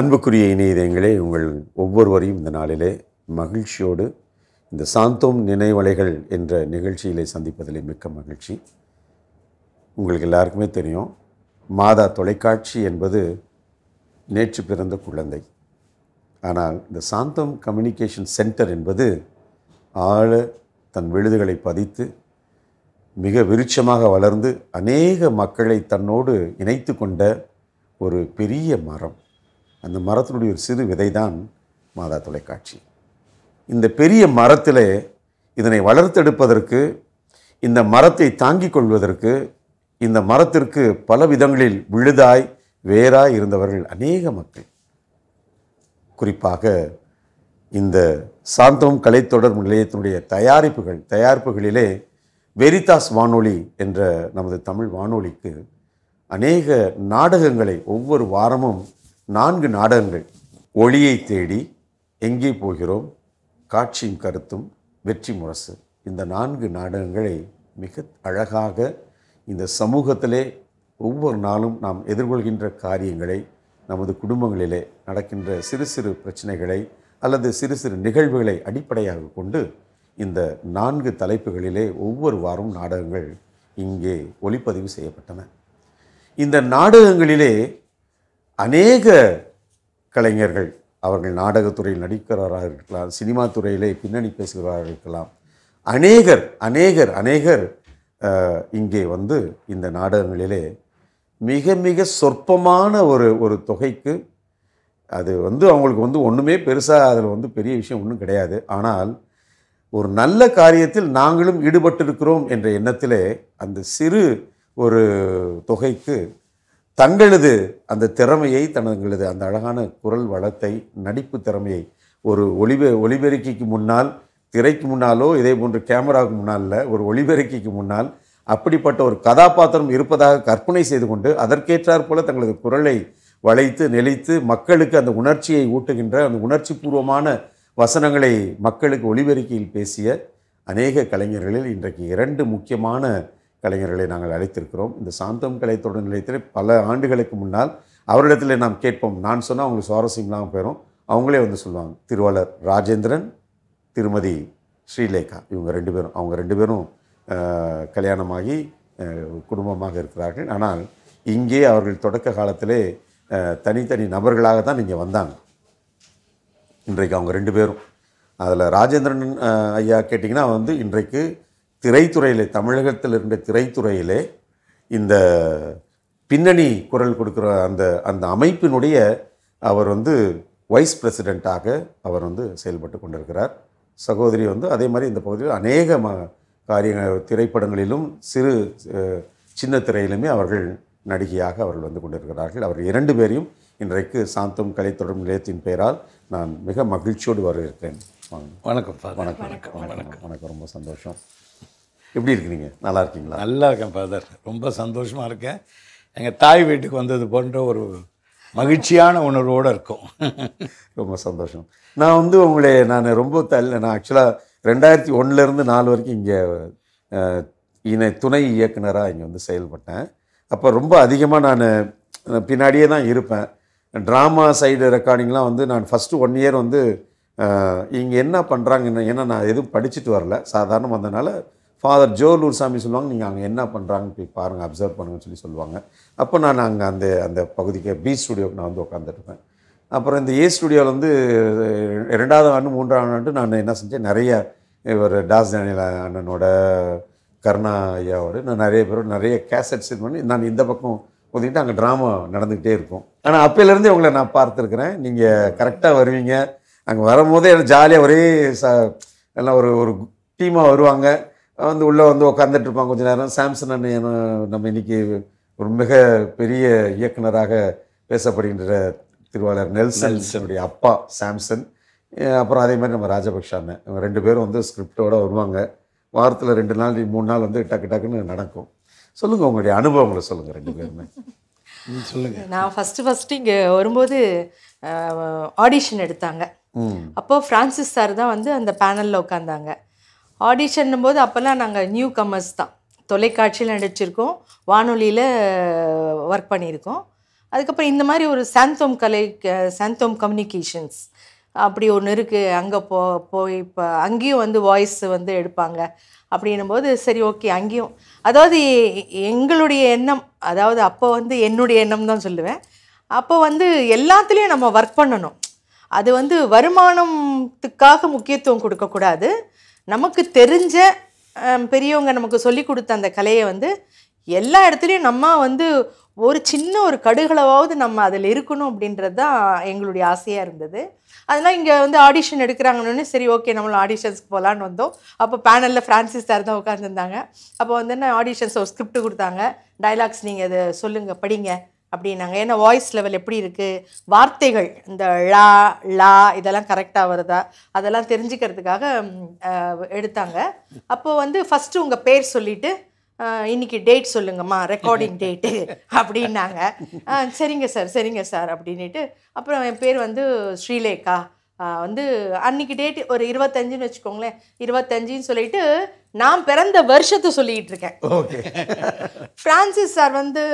அன்புக்குரிய இணையதயங்களே உங்கள் ஒவ்வொருவரையும் இந்த நாளிலே மகிழ்ச்சியோடு இந்த சாந்தோம் நினைவலைகள் என்ற நிகழ்ச்சியிலே சந்திப்பதிலே மிக்க மகிழ்ச்சி உங்களுக்கு எல்லாருக்குமே தெரியும் மாதா தொலைக்காட்சி என்பது நேற்று பிறந்த குழந்தை ஆனால் இந்த சாந்தம் கம்யூனிகேஷன் சென்டர் என்பது ஆழ தன் விழுதுகளை பதித்து மிக விருட்சமாக வளர்ந்து அநேக மக்களை தன்னோடு இணைத்து கொண்ட ஒரு பெரிய மரம் அந்த மரத்தினுடைய ஒரு சிறு விதை தான் மாதா தொலைக்காட்சி இந்த பெரிய மரத்தில் இதனை வளர்த்தெடுப்பதற்கு இந்த மரத்தை தாங்கிக் கொள்வதற்கு இந்த மரத்திற்கு பல விதங்களில் விழுதாய் வேறாய் இருந்தவர்கள் அநேக மக்கள் குறிப்பாக இந்த சாந்தம் கலை நிலையத்தினுடைய தயாரிப்புகள் தயாரிப்புகளிலே வெரிதாஸ் வானொலி என்ற நமது தமிழ் வானொலிக்கு அநேக நாடகங்களை ஒவ்வொரு வாரமும் நான்கு நாடகங்கள் ஒளியை தேடி எங்கே போகிறோம் காட்சியும் கருத்தும் வெற்றி முரசு இந்த நான்கு நாடகங்களை மிக அழகாக இந்த சமூகத்திலே ஒவ்வொரு நாளும் நாம் எதிர்கொள்கின்ற காரியங்களை நமது குடும்பங்களிலே நடக்கின்ற சிறு சிறு பிரச்சனைகளை அல்லது சிறு சிறு நிகழ்வுகளை அடிப்படையாக கொண்டு இந்த நான்கு தலைப்புகளிலே ஒவ்வொரு வாரம் நாடகங்கள் இங்கே ஒளிப்பதிவு செய்யப்பட்டன இந்த நாடகங்களிலே அநேக கலைஞர்கள் அவர்கள் நாடகத்துறையில் நடிக்கிறவராக இருக்கலாம் சினிமா துறையிலே பின்னணி பேசுகிறவராக இருக்கலாம் அநேகர் அநேகர் அநேகர் இங்கே வந்து இந்த நாடகங்களிலே மிக மிக சொற்பமான ஒரு ஒரு தொகைக்கு அது வந்து அவங்களுக்கு வந்து ஒன்றுமே பெருசாக அதில் வந்து பெரிய விஷயம் ஒன்றும் கிடையாது ஆனால் ஒரு நல்ல காரியத்தில் நாங்களும் ஈடுபட்டிருக்கிறோம் என்ற எண்ணத்திலே அந்த சிறு ஒரு தொகைக்கு தங்களது அந்த திறமையை தங்களது அந்த அழகான குரல் வளத்தை நடிப்பு திறமையை ஒரு ஒளிபெ ஒளிபெருக்கிக்கு முன்னால் திரைக்கு முன்னாலோ இதே போன்று கேமராவுக்கு முன்னால் ஒரு ஒளிபெருக்கிக்கு முன்னால் அப்படிப்பட்ட ஒரு கதாபாத்திரம் இருப்பதாக கற்பனை செய்து கொண்டு அதற்கேற்றார் போல தங்களது குரலை வளைத்து நெளித்து மக்களுக்கு அந்த உணர்ச்சியை ஊட்டுகின்ற அந்த உணர்ச்சி பூர்வமான வசனங்களை மக்களுக்கு ஒளிபெருக்கியில் பேசிய அநேக கலைஞர்களில் இன்றைக்கு இரண்டு முக்கியமான கலைஞர்களை நாங்கள் அழைத்திருக்கிறோம் இந்த சாந்தம் கலை தொடர் நிலையத்தில் பல ஆண்டுகளுக்கு முன்னால் அவரிடத்தில் நாம் கேட்போம் நான் சொன்னால் அவங்களுக்கு சுவாரஸ்யம்லாம் போயிடும் அவங்களே வந்து சொல்லுவாங்க திருவாளர் ராஜேந்திரன் திருமதி ஸ்ரீலேகா இவங்க ரெண்டு பேரும் அவங்க ரெண்டு பேரும் கல்யாணமாகி குடும்பமாக இருக்கிறார்கள் ஆனால் இங்கே அவர்கள் தொடக்க காலத்திலே தனித்தனி நபர்களாக தான் இங்கே வந்தாங்க இன்றைக்கு அவங்க ரெண்டு பேரும் அதில் ராஜேந்திரன் ஐயா கேட்டிங்கன்னா வந்து இன்றைக்கு திரைத்துறையிலே தமிழகத்தில் இருந்த திரைத்துறையிலே இந்த பின்னணி குரல் கொடுக்குற அந்த அந்த அமைப்பினுடைய அவர் வந்து வைஸ் பிரசிடெண்ட்டாக அவர் வந்து செயல்பட்டு கொண்டிருக்கிறார் சகோதரி வந்து அதே மாதிரி இந்த பகுதியில் அநேக ம காரிய திரைப்படங்களிலும் சிறு சின்ன திரையிலுமே அவர்கள் நடிகையாக அவர்கள் வந்து கொண்டிருக்கிறார்கள் அவர் இரண்டு பேரையும் இன்றைக்கு சாந்தம் கலைத்தொடர் நிலையத்தின் பெயரால் நான் மிக மகிழ்ச்சியோடு வரவேற்கிறேன் வணக்கம் வணக்கம் வணக்கம் வணக்கம் ரொம்ப சந்தோஷம் எப்படி இருக்கிறீங்க நல்லா இருக்கீங்களா நல்லா இருக்கேன் ஃபாதர் ரொம்ப சந்தோஷமாக இருக்கேன் எங்கள் தாய் வீட்டுக்கு வந்தது போன்ற ஒரு மகிழ்ச்சியான உணர்வோடு இருக்கும் ரொம்ப சந்தோஷம் நான் வந்து உங்களை நான் ரொம்ப தள்ள நான் ஆக்சுவலாக ரெண்டாயிரத்தி ஒன்றுலேருந்து நாலு வரைக்கும் இங்கே இணை துணை இயக்குனராக இங்கே வந்து செயல்பட்டேன் அப்போ ரொம்ப அதிகமாக நான் பின்னாடியே தான் இருப்பேன் ட்ராமா சைடு ரெக்கார்டிங்லாம் வந்து நான் ஃபஸ்ட்டு ஒன் இயர் வந்து இங்கே என்ன பண்ணுறாங்கன்னு ஏன்னா நான் எதுவும் படிச்சுட்டு வரல சாதாரணமாக வந்ததுனால ஃபாதர் ஜோலூர் சாமி சொல்லுவாங்க நீங்கள் அங்கே என்ன பண்ணுறாங்கன்னு போய் பாருங்கள் அப்சர்வ் பண்ணுங்கன்னு சொல்லி சொல்லுவாங்க அப்போ நான் அங்கே அந்த அந்த பகுதிக்கு பி ஸ்டுடியோவுக்கு நான் வந்து உட்காந்துருப்பேன் அப்புறம் இந்த ஏ ஸ்டுடியோவில் வந்து ரெண்டாவது ஆண்டு மூன்றாவது ஆண்டு நான் என்ன செஞ்சேன் நிறைய இவர் டாஸ் டேனியல் அண்ணனோட கருணா ஐயாவோட நான் நிறைய பேரோட நிறைய கேசட்ஸ் இது பண்ணி நான் இந்த பக்கம் ஒதுக்கிட்டு அங்கே ட்ராமா நடந்துக்கிட்டே இருக்கும் ஆனால் அப்போலேருந்து உங்களை நான் பார்த்துருக்குறேன் நீங்கள் கரெக்டாக வருவீங்க அங்கே வரும்போதே எனக்கு ஜாலியாக ஒரே ச எல்லாம் ஒரு ஒரு டீமாக வருவாங்க வந்து உள்ளே வந்து உட்காந்துட்டு இருப்பாங்க கொஞ்சம் நேரம் சாம்சன் அண்ணன் நம்ம இன்னைக்கு ஒரு மிக பெரிய இயக்குனராக பேசப்படுகின்ற திருவாளர் நெல்சன்ஸனுடைய அப்பா சாம்சன் அப்புறம் அதே மாதிரி நம்ம ராஜபக்ஷ அண்ணன் இவங்க ரெண்டு பேரும் வந்து ஸ்கிரிப்டோடு வருவாங்க வாரத்தில் ரெண்டு நாள் மூணு நாள் வந்து டக்கு டக்குன்னு நடக்கும் சொல்லுங்கள் உங்களுடைய அனுபவங்களை சொல்லுங்கள் ரெண்டு பேருமே சொல்லுங்கள் நான் ஃபஸ்ட்டு ஃபஸ்ட்டு இங்கே வரும்போது ஆடிஷன் எடுத்தாங்க அப்போது ஃப்ரான்சிஸ் சார் தான் வந்து அந்த பேனலில் உட்காந்தாங்க ஆடிஷன்னும் போது அப்போல்லாம் நாங்கள் நியூ கமர்ஸ் தான் தொலைக்காட்சியில் நடிச்சிருக்கோம் வானொலியில் ஒர்க் பண்ணியிருக்கோம் அதுக்கப்புறம் இந்த மாதிரி ஒரு சாந்தோம் கலை சாந்தோம் கம்யூனிகேஷன்ஸ் அப்படி ஒன்று இருக்குது அங்கே போ போய் இப்போ அங்கேயும் வந்து வாய்ஸ் வந்து எடுப்பாங்க அப்படின்னும் போது சரி ஓகே அங்கேயும் அதாவது எங்களுடைய எண்ணம் அதாவது அப்போ வந்து என்னுடைய எண்ணம் தான் சொல்லுவேன் அப்போ வந்து எல்லாத்துலேயும் நம்ம ஒர்க் பண்ணணும் அது வந்து வருமானத்துக்காக முக்கியத்துவம் கொடுக்கக்கூடாது நமக்கு தெரிஞ்ச பெரியவங்க நமக்கு சொல்லி கொடுத்த அந்த கலையை வந்து எல்லா இடத்துலையும் நம்ம வந்து ஒரு சின்ன ஒரு கடுகளவாவது நம்ம அதில் இருக்கணும் அப்படின்றது தான் எங்களுடைய ஆசையாக இருந்தது அதனால் இங்கே வந்து ஆடிஷன் எடுக்கிறாங்கன்னு சரி ஓகே நம்மளும் ஆடிஷன்ஸ்க்கு போகலான்னு வந்தோம் அப்போ பேனலில் ஃப்ரான்சிஸ் சார் தான் உட்காந்துருந்தாங்க அப்போ வந்து என்ன ஆடிஷன்ஸ் ஒரு ஸ்கிரிப்ட் கொடுத்தாங்க டைலாக்ஸ் நீங்கள் அதை சொல்லுங்கள் படிங்க அப்படின்னாங்க ஏன்னா வாய்ஸ் லெவல் எப்படி இருக்குது வார்த்தைகள் இந்த லா லா இதெல்லாம் கரெக்டாக வருதா அதெல்லாம் தெரிஞ்சுக்கிறதுக்காக எடுத்தாங்க அப்போது வந்து ஃபஸ்ட்டு உங்கள் பேர் சொல்லிவிட்டு இன்னைக்கு டேட் சொல்லுங்கம்மா ரெக்கார்டிங் டேட்டு அப்படின்னாங்க சரிங்க சார் சரிங்க சார் அப்படின்ட்டு அப்புறம் என் பேர் வந்து ஸ்ரீலேகா வந்து அன்னைக்கு டேட் ஒரு இருபத்தஞ்சுன்னு வச்சுக்கோங்களேன் இருபத்தஞ்சுன்னு சொல்லிட்டு நான் பிறந்த வருஷத்தை சொல்லிகிட்டு இருக்கேன் ஃப்ரான்சிஸ் சார் வந்து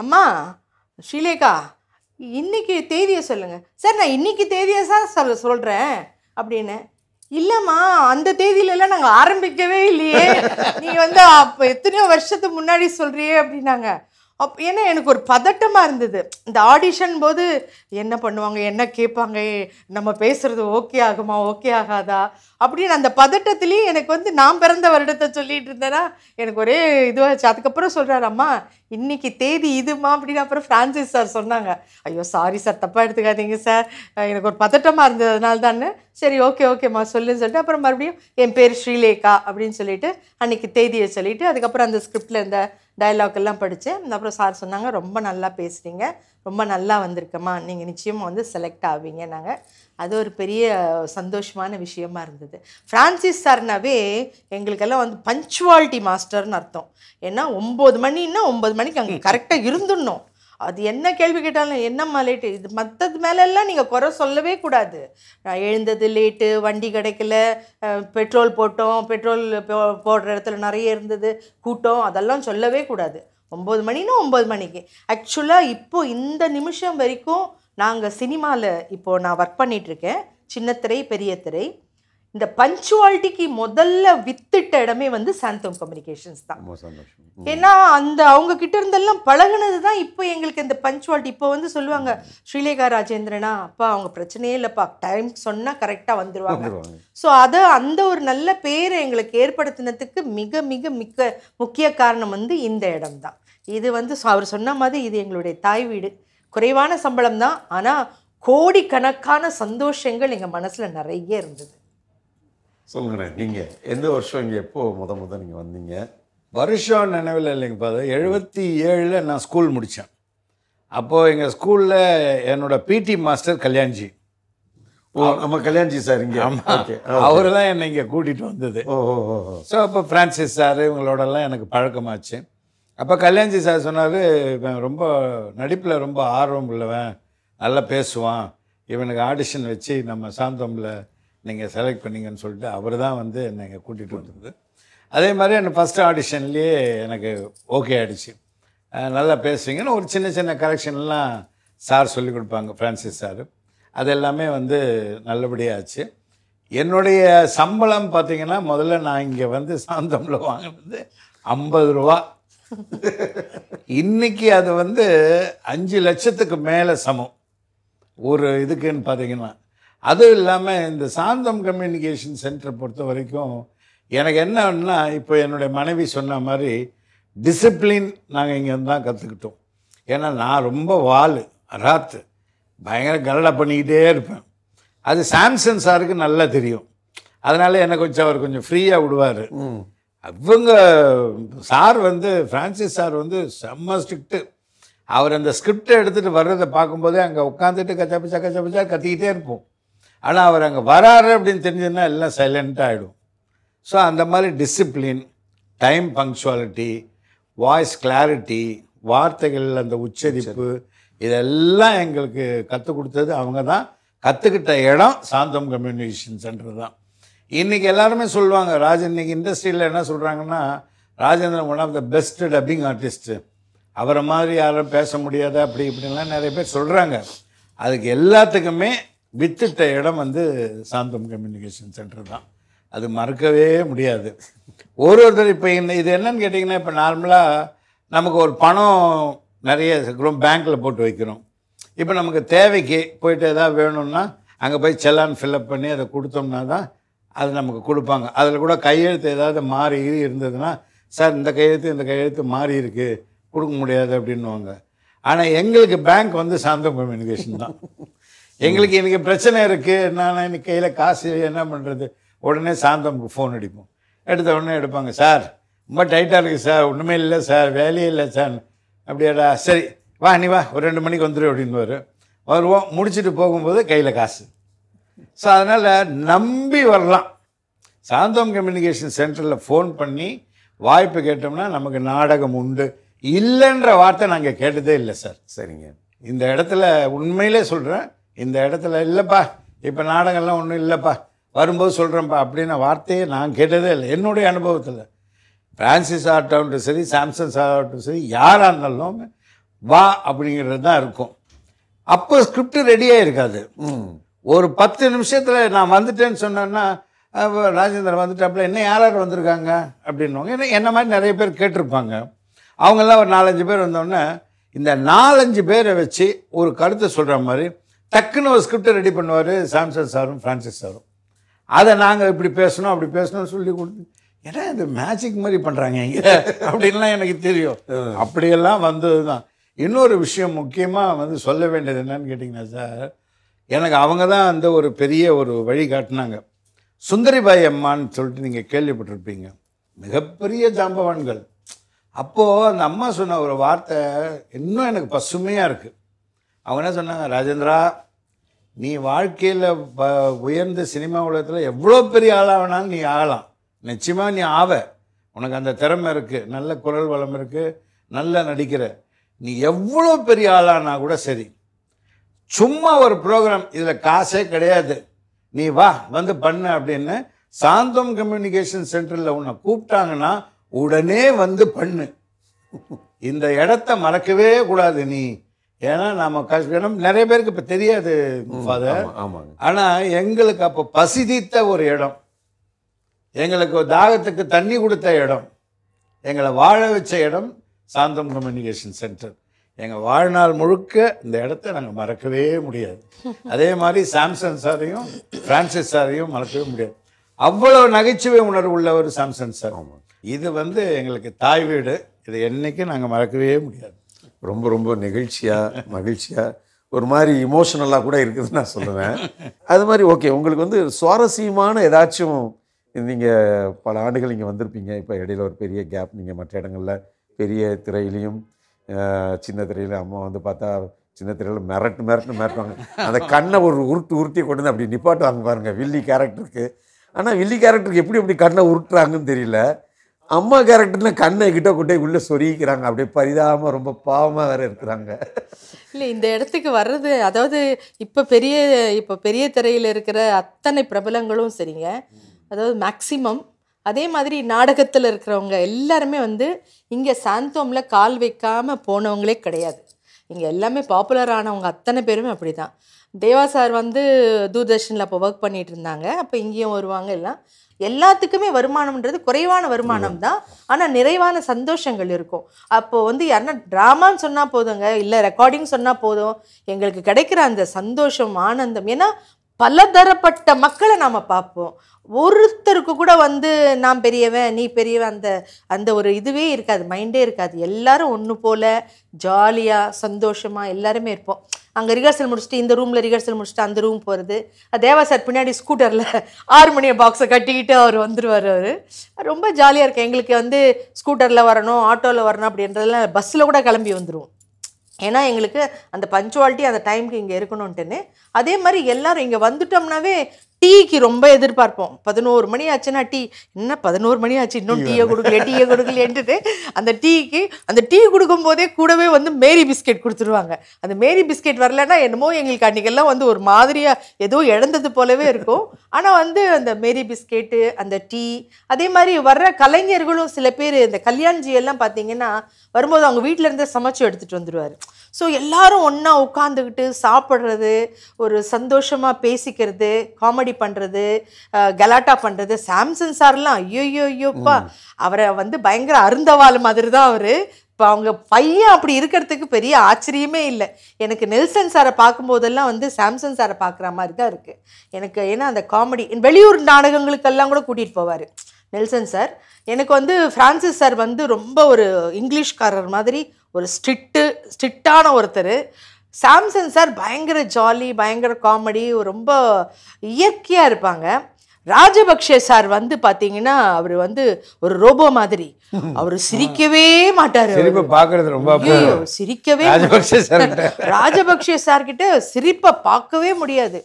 அம்மா ஸ்ரீலேகா இன்றைக்கி தேதியை சொல்லுங்கள் சார் நான் இன்றைக்கி தேதியை சார் சொல்ல சொல்கிறேன் அப்படின்னு இல்லைம்மா அந்த தேதியிலலாம் நாங்கள் ஆரம்பிக்கவே இல்லையே நீங்கள் வந்து அப்போ எத்தனையோ வருஷத்துக்கு முன்னாடி சொல்கிறியே அப்படின்னாங்க அப் ஏன்னா எனக்கு ஒரு பதட்டமாக இருந்தது இந்த ஆடிஷன் போது என்ன பண்ணுவாங்க என்ன கேட்பாங்க நம்ம பேசுகிறது ஓகே ஆகுமா ஓகே ஆகாதா அப்படின்னு அந்த பதட்டத்துலேயும் எனக்கு வந்து நான் பிறந்த வருடத்தை சொல்லிகிட்டு இருந்தேன்னா எனக்கு ஒரே இதுவாச்சு அதுக்கப்புறம் சொல்கிறார் அம்மா இன்றைக்கி தேதி இதுமா அப்படின்னு அப்புறம் ஃப்ரான்சிஸ் சார் சொன்னாங்க ஐயோ சாரி சார் தப்பாக எடுத்துக்காதீங்க சார் எனக்கு ஒரு பதட்டமாக இருந்ததுனால தானே சரி ஓகே ஓகேம்மா சொல்லுன்னு சொல்லிட்டு அப்புறம் மறுபடியும் என் பேர் ஸ்ரீலேகா அப்படின்னு சொல்லிட்டு அன்றைக்கி தேதியை சொல்லிவிட்டு அதுக்கப்புறம் அந்த ஸ்கிரிப்டில் இந்த டைலாக் எல்லாம் படித்தேன் அப்புறம் சார் சொன்னாங்க ரொம்ப நல்லா பேசுகிறீங்க ரொம்ப நல்லா வந்திருக்கம்மா நீங்கள் நிச்சயமாக வந்து செலக்ட் ஆவீங்க நாங்கள் அது ஒரு பெரிய சந்தோஷமான விஷயமா இருந்தது ஃப்ரான்சிஸ் சார்னாவே எங்களுக்கெல்லாம் வந்து பஞ்சுவாலிட்டி மாஸ்டர்னு அர்த்தம் ஏன்னா ஒம்பது மணின்னா ஒம்பது மணிக்கு அங்கே கரெக்டாக இருந்துடணும் அது என்ன கேள்வி கேட்டாலும் என்னம்மா லேட்டு இது மற்றது மேலெல்லாம் நீங்கள் குறை சொல்லவே கூடாது நான் எழுந்தது லேட்டு வண்டி கிடைக்கல பெட்ரோல் போட்டோம் பெட்ரோல் போடுற இடத்துல நிறைய இருந்தது கூட்டம் அதெல்லாம் சொல்லவே கூடாது ஒம்பது மணின்னா ஒம்பது மணிக்கு ஆக்சுவலாக இப்போது இந்த நிமிஷம் வரைக்கும் நாங்கள் சினிமாவில் இப்போது நான் ஒர்க் பண்ணிகிட்ருக்கேன் சின்ன திரை பெரிய திரை இந்த பஞ்சுவாலிட்டிக்கு முதல்ல வித்துட்ட இடமே வந்து சாந்தோம் கம்யூனிகேஷன்ஸ் தான் ஏன்னா அந்த அவங்க கிட்ட இருந்தெல்லாம் பழகுனது தான் இப்போ எங்களுக்கு இந்த பஞ்சுவாலிட்டி இப்போ வந்து சொல்லுவாங்க ஸ்ரீலேகா ராஜேந்திரனா அப்பா அவங்க பிரச்சனையே இல்லைப்பா டைம் சொன்னால் கரெக்டாக வந்துடுவாங்க ஸோ அதை அந்த ஒரு நல்ல பேரை எங்களுக்கு ஏற்படுத்தினதுக்கு மிக மிக மிக்க முக்கிய காரணம் வந்து இந்த இடம் தான் இது வந்து அவர் சொன்ன மாதிரி இது எங்களுடைய தாய் வீடு குறைவான சம்பளம் தான் ஆனால் கோடிக்கணக்கான சந்தோஷங்கள் எங்கள் மனசில் நிறைய இருந்தது சொல்லுங்கள் நீங்கள் எந்த வருஷம் இங்கே எப்போ முத முத நீங்கள் வந்தீங்க வருஷம் நினைவில் இல்லைங்க பார்த்தா எழுபத்தி ஏழில் நான் ஸ்கூல் முடித்தேன் அப்போது எங்கள் ஸ்கூலில் என்னோடய பிடி மாஸ்டர் கல்யாண்ஜி ஓ நம்ம கல்யாண்ஜி சார் இங்கே அவர் தான் என்னை இங்கே கூட்டிகிட்டு வந்தது ஓ ஓ ஸோ அப்போ ஃப்ரான்சிஸ் சார் இவங்களோடலாம் எனக்கு பழக்கமாச்சு அப்போ கல்யாண்ஜி சார் சொன்னார் இவன் ரொம்ப நடிப்பில் ரொம்ப ஆர்வம் உள்ளவன் நல்லா பேசுவான் இவனுக்கு ஆடிஷன் வச்சு நம்ம சாந்தோமில் நீங்கள் செலக்ட் பண்ணிங்கன்னு சொல்லிட்டு அவர் தான் வந்து என்னை கூட்டிகிட்டு வந்தது அதே மாதிரி எனக்கு ஃபஸ்ட்டு ஆடிஷன்லேயே எனக்கு ஓகே ஆகிடுச்சு நல்லா பேசுவீங்கன்னு ஒரு சின்ன சின்ன கரெக்ஷன்லாம் சார் சொல்லிக் கொடுப்பாங்க ஃப்ரான்சிஸ் சார் அது எல்லாமே வந்து நல்லபடியாச்சு என்னுடைய சம்பளம் பார்த்திங்கன்னா முதல்ல நான் இங்கே வந்து சாந்தமில் வாங்கினது ஐம்பது ரூபா இன்றைக்கி அது வந்து அஞ்சு லட்சத்துக்கு மேலே சமம் ஒரு இதுக்குன்னு பார்த்தீங்கன்னா அதுவும் இல்லாமல் இந்த சாந்தம் கம்யூனிகேஷன் சென்டரை பொறுத்த வரைக்கும் எனக்கு என்னன்னா இப்போ என்னுடைய மனைவி சொன்ன மாதிரி டிசிப்ளின் நாங்கள் இங்கேருந்து தான் கற்றுக்கிட்டோம் ஏன்னா நான் ரொம்ப வால் ராத்து பயங்கர கல்லடை பண்ணிக்கிட்டே இருப்பேன் அது சாம்சன் சாருக்கு நல்லா தெரியும் அதனால் என்னை கொஞ்சம் அவர் கொஞ்சம் ஃப்ரீயாக விடுவார் இவங்க சார் வந்து ஃப்ரான்சிஸ் சார் வந்து செம்ம ஸ்ட்ரிக்ட்டு அவர் அந்த ஸ்கிரிப்டை எடுத்துகிட்டு வர்றதை பார்க்கும்போதே அங்கே உட்காந்துட்டு கச்சா பிச்சா கச்சா பிச்சா கத்திக்கிட்டே இருப்போம் ஆனால் அவர் அங்கே வராரு அப்படின்னு தெரிஞ்சதுன்னா எல்லாம் சைலண்ட்டாக ஆகிடும் ஸோ அந்த மாதிரி discipline time punctuality voice clarity வார்த்தைகள் அந்த உச்சரிப்பு இதெல்லாம் எங்களுக்கு கற்றுக் கொடுத்தது அவங்க தான் கற்றுக்கிட்ட இடம் சாந்தம் கம்யூனிகேஷன் சென்டர் தான் இன்றைக்கி எல்லாருமே சொல்லுவாங்க ராஜன் இன்றைக்கி இண்டஸ்ட்ரியில் என்ன சொல்கிறாங்கன்னா Rajendran one of the best dubbing artist அவரை மாதிரி யாரும் பேச முடியாது அப்படி இப்படின்லாம் நிறைய பேர் சொல்கிறாங்க அதுக்கு எல்லாத்துக்குமே வித்துட்ட இடம் வந்து சாந்தம் கம்யூனிகேஷன் சென்டர் தான் அது மறக்கவே முடியாது ஒரு ஒருத்தர் இப்போ இது என்னன்னு கேட்டிங்கன்னா இப்போ நார்மலாக நமக்கு ஒரு பணம் நிறைய இருக்கிறோம் பேங்க்கில் போட்டு வைக்கிறோம் இப்போ நமக்கு தேவைக்கு போயிட்டு எதாவது வேணும்னா அங்கே போய் செலான் ஃபில்அப் பண்ணி அதை கொடுத்தோம்னா தான் அது நமக்கு கொடுப்பாங்க அதில் கூட கையெழுத்து ஏதாவது மாறி இருந்ததுன்னா சார் இந்த கையெழுத்து இந்த கையெழுத்து மாறி இருக்குது கொடுக்க முடியாது அப்படின்வாங்க ஆனால் எங்களுக்கு பேங்க் வந்து சாந்தம் கம்யூனிகேஷன் தான் எங்களுக்கு இன்றைக்கி பிரச்சனை இருக்குது நான் இன்னைக்கு கையில் காசு என்ன பண்ணுறது உடனே சாந்தம்க்கு ஃபோன் அடிப்போம் எடுத்த உடனே எடுப்பாங்க சார் ரொம்ப டைட்டாக இருக்குது சார் ஒன்றுமே இல்லை சார் வேலையே இல்லை சார் அப்படியாடா சரி வா நீ வா ஒரு ரெண்டு மணிக்கு வந்துடு வரும் வருவோம் முடிச்சுட்டு போகும்போது கையில் காசு ஸோ அதனால் நம்பி வரலாம் சாந்தோம் கம்யூனிகேஷன் சென்டரில் ஃபோன் பண்ணி வாய்ப்பு கேட்டோம்னா நமக்கு நாடகம் உண்டு இல்லைன்ற வார்த்தை நாங்கள் கேட்டதே இல்லை சார் சரிங்க இந்த இடத்துல உண்மையிலே சொல்கிறேன் இந்த இடத்துல இல்லைப்பா இப்போ நாடகம்லாம் ஒன்றும் இல்லைப்பா வரும்போது சொல்கிறேன்ப்பா அப்படின்னு வார்த்தையை நான் கேட்டதே இல்லை என்னுடைய அனுபவத்தில் ஃப்ரான்சிஸ் ஆகட்டும் சரி சாம்சங் ஆகட்டும் சரி யாராக இருந்தாலும் வா அப்படிங்கிறது தான் இருக்கும் அப்போ ஸ்கிரிப்ட் ரெடியாக இருக்காது ஒரு பத்து நிமிஷத்தில் நான் வந்துட்டேன்னு சொன்னேன்னா ராஜேந்திரன் வந்துட்டாப்புல என்ன யார் யார் வந்திருக்காங்க அப்படின்னுவாங்க ஏன்னா என்ன மாதிரி நிறைய பேர் கேட்டிருப்பாங்க அவங்கெல்லாம் ஒரு நாலஞ்சு பேர் வந்தோடனே இந்த நாலஞ்சு பேரை வச்சு ஒரு கருத்தை சொல்கிற மாதிரி டக்குன்னு ஒரு ஸ்கிரிப்டை ரெடி பண்ணுவார் சாம்சன் சாரும் ஃப்ரான்சிஸ் சாரும் அதை நாங்கள் இப்படி பேசணும் அப்படி பேசணும்னு சொல்லி கொடுத்து ஏன்னா இந்த மேஜிக் மாதிரி பண்ணுறாங்க இங்கே அப்படின்லாம் எனக்கு தெரியும் அப்படியெல்லாம் வந்தது தான் இன்னொரு விஷயம் முக்கியமாக வந்து சொல்ல வேண்டியது என்னன்னு கேட்டிங்கன்னா சார் எனக்கு அவங்க தான் வந்து ஒரு பெரிய ஒரு வழி காட்டினாங்க சுந்தரிபாய் அம்மான்னு சொல்லிட்டு நீங்கள் கேள்விப்பட்டிருப்பீங்க மிகப்பெரிய ஜாம்பவான்கள் அப்போது அந்த அம்மா சொன்ன ஒரு வார்த்தை இன்னும் எனக்கு பசுமையாக இருக்குது அவங்க என்ன சொன்னாங்க ராஜேந்திரா நீ வாழ்க்கையில் ப உயர்ந்த சினிமா உலகத்தில் எவ்வளோ பெரிய ஆளாகனாலும் நீ ஆகலாம் நிச்சயமாக நீ ஆவ உனக்கு அந்த திறமை இருக்குது நல்ல குரல் வளம் இருக்குது நல்ல நடிக்கிற நீ எவ்வளோ பெரிய ஆளானா கூட சரி சும்மா ஒரு ப்ரோக்ராம் இதில் காசே கிடையாது நீ வா வந்து பண்ணு அப்படின்னு சாந்தம் கம்யூனிகேஷன் சென்டரில் உன்னை கூப்பிட்டாங்கன்னா உடனே வந்து பண்ணு இந்த இடத்த மறக்கவே கூடாது நீ ஏன்னா நம்ம கஷ்டம் நிறைய பேருக்கு இப்போ தெரியாது ஃபாதர் ஆனால் எங்களுக்கு அப்போ தீர்த்த ஒரு இடம் எங்களுக்கு தாகத்துக்கு தண்ணி கொடுத்த இடம் எங்களை வாழ வச்ச இடம் சாந்தம் கம்யூனிகேஷன் சென்டர் எங்கள் வாழ்நாள் முழுக்க இந்த இடத்த நாங்கள் மறக்கவே முடியாது அதே மாதிரி சாம்சங் சாரையும் ஃப்ரான்சிஸ் சாரையும் மறக்கவே முடியாது அவ்வளோ நகைச்சுவை உணர்வு உள்ள ஒரு சாம்சன் சார் இது வந்து எங்களுக்கு தாய் வீடு இதை என்றைக்கும் நாங்கள் மறக்கவே முடியாது ரொம்ப ரொம்ப நெகிழ்ச்சியாக மகிழ்ச்சியாக ஒரு மாதிரி இமோஷனலாக கூட இருக்குதுன்னு நான் சொல்லுவேன் அது மாதிரி ஓகே உங்களுக்கு வந்து சுவாரஸ்யமான ஏதாச்சும் நீங்கள் பல ஆண்டுகள் இங்கே வந்திருப்பீங்க இப்போ இடையில ஒரு பெரிய கேப் நீங்கள் மற்ற இடங்களில் பெரிய திரையிலையும் சின்ன திரையிலையும் அம்மா வந்து பார்த்தா சின்ன திரையில் மிரட்டு மிரட்டு மிரட்டுவாங்க அந்த கண்ணை ஒரு உருட்டு உருட்டி கொண்டு வந்து அப்படி வாங்க பாருங்கள் வில்லி கேரக்டருக்கு ஆனால் வில்லி கேரக்டருக்கு எப்படி எப்படி கண்ணை உருட்டுறாங்கன்னு தெரியல அம்மா கேரக்டர்னா கண்ணை கிட்ட கொண்டே உள்ளே சொருகிக்கிறாங்க அப்படியே பரிதாபமாக ரொம்ப பாவமாக வேறு இருக்கிறாங்க இல்லை இந்த இடத்துக்கு வர்றது அதாவது இப்போ பெரிய இப்போ பெரிய திரையில் இருக்கிற அத்தனை பிரபலங்களும் சரிங்க அதாவது மேக்சிமம் அதே மாதிரி நாடகத்தில் இருக்கிறவங்க எல்லாருமே வந்து இங்கே சாந்தோமில் கால் வைக்காமல் போனவங்களே கிடையாது இங்கே எல்லாமே பாப்புலர் ஆனவங்க அத்தனை பேருமே அப்படி தான் தேவா சார் வந்து தூர்தர்ஷனில் அப்போ ஒர்க் பண்ணிகிட்டு இருந்தாங்க அப்போ இங்கேயும் வருவாங்க எல்லாம் எல்லாத்துக்குமே வருமானம்ன்றது குறைவான வருமானம் தான் ஆனால் நிறைவான சந்தோஷங்கள் இருக்கும் அப்போது வந்து யாருன்னா ட்ராமான்னு சொன்னால் போதுங்க இல்லை ரெக்கார்டிங் சொன்னால் போதும் எங்களுக்கு கிடைக்கிற அந்த சந்தோஷம் ஆனந்தம் ஏன்னா பலதரப்பட்ட மக்களை நாம் பார்ப்போம் ஒருத்தருக்கு கூட வந்து நான் பெரியவன் நீ பெரியவன் அந்த அந்த ஒரு இதுவே இருக்காது மைண்டே இருக்காது எல்லாரும் ஒன்று போல் ஜாலியாக சந்தோஷமாக எல்லாருமே இருப்போம் அங்கே ரிஹர்சல் முடிச்சுட்டு இந்த ரூமில் ரிஹர்சல் முடிச்சுட்டு அந்த ரூம் போகிறது தேவா சார் பின்னாடி ஸ்கூட்டரில் ஆறு மணியை பாக்ஸை கட்டிக்கிட்டு அவர் வந்துடுவார் அவர் ரொம்ப ஜாலியாக இருக்கேன் எங்களுக்கு வந்து ஸ்கூட்டரில் வரணும் ஆட்டோவில் வரணும் அப்படின்றதெல்லாம் பஸ்ஸில் கூட கிளம்பி வந்துடுவோம் ஏன்னா எங்களுக்கு அந்த பஞ்சுவாலிட்டி அந்த டைமுக்கு இங்கே இருக்கணும்ட்டுன்னு அதே மாதிரி எல்லோரும் இங்கே வந்துட்டோம்னாவே டீக்கு ரொம்ப எதிர்பார்ப்போம் பதினோரு மணி ஆச்சுன்னா டீ என்ன பதினோரு மணி ஆச்சு இன்னும் டீயை கொடுக்கல டீயை கொடுக்கலன்ட்டு அந்த டீக்கு அந்த டீ கொடுக்கும் போதே கூடவே வந்து மேரி பிஸ்கெட் கொடுத்துருவாங்க அந்த மேரி பிஸ்கெட் வரலன்னா என்னமோ எங்களுக்கு அன்றைக்கெல்லாம் வந்து ஒரு மாதிரியாக ஏதோ இழந்தது போலவே இருக்கும் ஆனால் வந்து அந்த மேரி பிஸ்கெட்டு அந்த டீ அதே மாதிரி வர்ற கலைஞர்களும் சில பேர் இந்த கல்யாண்ஜி எல்லாம் பார்த்தீங்கன்னா வரும்போது அவங்க வீட்டிலேருந்தே சமைச்சு எடுத்துகிட்டு வந்துடுவார் ஸோ எல்லாரும் ஒன்றா உட்காந்துக்கிட்டு சாப்பிட்றது ஒரு சந்தோஷமாக பேசிக்கிறது காமெடி பண்ணுறது கலாட்டா பண்ணுறது சாம்சங் சார்லாம் ஐயோ ஐயோப்பா அவரை வந்து பயங்கர அருந்தவாள் மாதிரி தான் அவர் இப்போ அவங்க பையன் அப்படி இருக்கிறதுக்கு பெரிய ஆச்சரியமே இல்லை எனக்கு நெல்சன் சாரை பார்க்கும்போதெல்லாம் வந்து சாம்சங் சாரை பார்க்குற மாதிரி தான் இருக்குது எனக்கு ஏன்னா அந்த காமெடி வெளியூர் நாடகங்களுக்கெல்லாம் கூட கூட்டிகிட்டு போவார் நெல்சன் சார் எனக்கு வந்து ஃப்ரான்சிஸ் சார் வந்து ரொம்ப ஒரு இங்கிலீஷ்காரர் மாதிரி ஒரு ஸ்ட்ரிக்ட்டு ஸ்ட்ரிக்டான ஒருத்தர் சாம்சன் சார் பயங்கர ஜாலி பயங்கர காமெடி ரொம்ப இயற்கையாக இருப்பாங்க ராஜபக்ஷே சார் வந்து பார்த்தீங்கன்னா அவர் வந்து ஒரு ரோபோ மாதிரி அவர் சிரிக்கவே மாட்டார் சிரிப்பை பார்க்கறது ரொம்ப சிரிக்கவே ராஜபக்ஷே சார் சார் கிட்ட சிரிப்பை பார்க்கவே முடியாது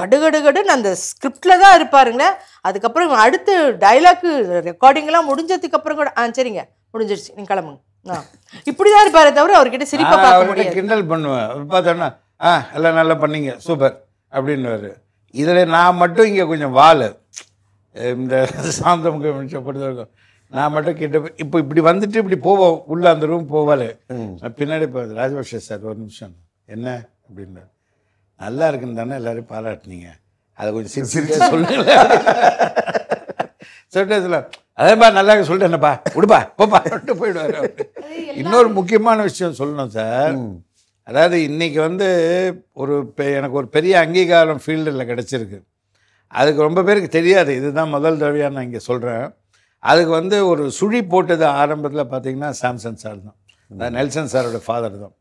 கடுகடுகடுன்னு அந்த ஸ்கிரிப்டில் தான் இருப்பாருங்க அதுக்கப்புறம் அடுத்து டைலாக்கு ரெக்கார்டிங்லாம் முடிஞ்சதுக்கப்புறம் கூட ஆ சரிங்க முடிஞ்சிருச்சு நீங்கள் கிளம்புங்க இப்படிதான் இருப்பாரு தவிர அவர்கிட்ட சிரிப்பா பார்க்க கிண்டல் பண்ணுவேன் பார்த்தோன்னா ஆ எல்லாம் நல்லா பண்ணீங்க சூப்பர் அப்படின்னு இதில் நான் மட்டும் இங்கே கொஞ்சம் வாழு இந்த சாந்தம் இருக்கும் நான் மட்டும் கிட்ட இப்போ இப்படி வந்துட்டு இப்படி போவோம் உள்ள அந்த ரூம் போவாள் பின்னாடி இப்போ ராஜபக்ஷ சார் ஒரு நிமிஷம் என்ன அப்படின்றார் நல்லா இருக்குன்னு தானே எல்லாரும் பாராட்டினீங்க அதை கொஞ்சம் சிரிச்சு சொல்லுங்க சொல்லிட்டு அதேப்பா நல்லா சொல்லிட்டேன்ப்பா விடுப்பா போப்பா போயிடுவார் இன்னொரு முக்கியமான விஷயம் சொல்லணும் சார் அதாவது இன்றைக்கி வந்து ஒரு எனக்கு ஒரு பெரிய அங்கீகாரம் ஃபீல்டில் கிடச்சிருக்கு அதுக்கு ரொம்ப பேருக்கு தெரியாது இதுதான் முதல் தடவையாக நான் இங்கே சொல்கிறேன் அதுக்கு வந்து ஒரு சுழி போட்டது ஆரம்பத்தில் பார்த்தீங்கன்னா சாம்சன் சார் தான் நெல்சன் சாரோட ஃபாதர் தான்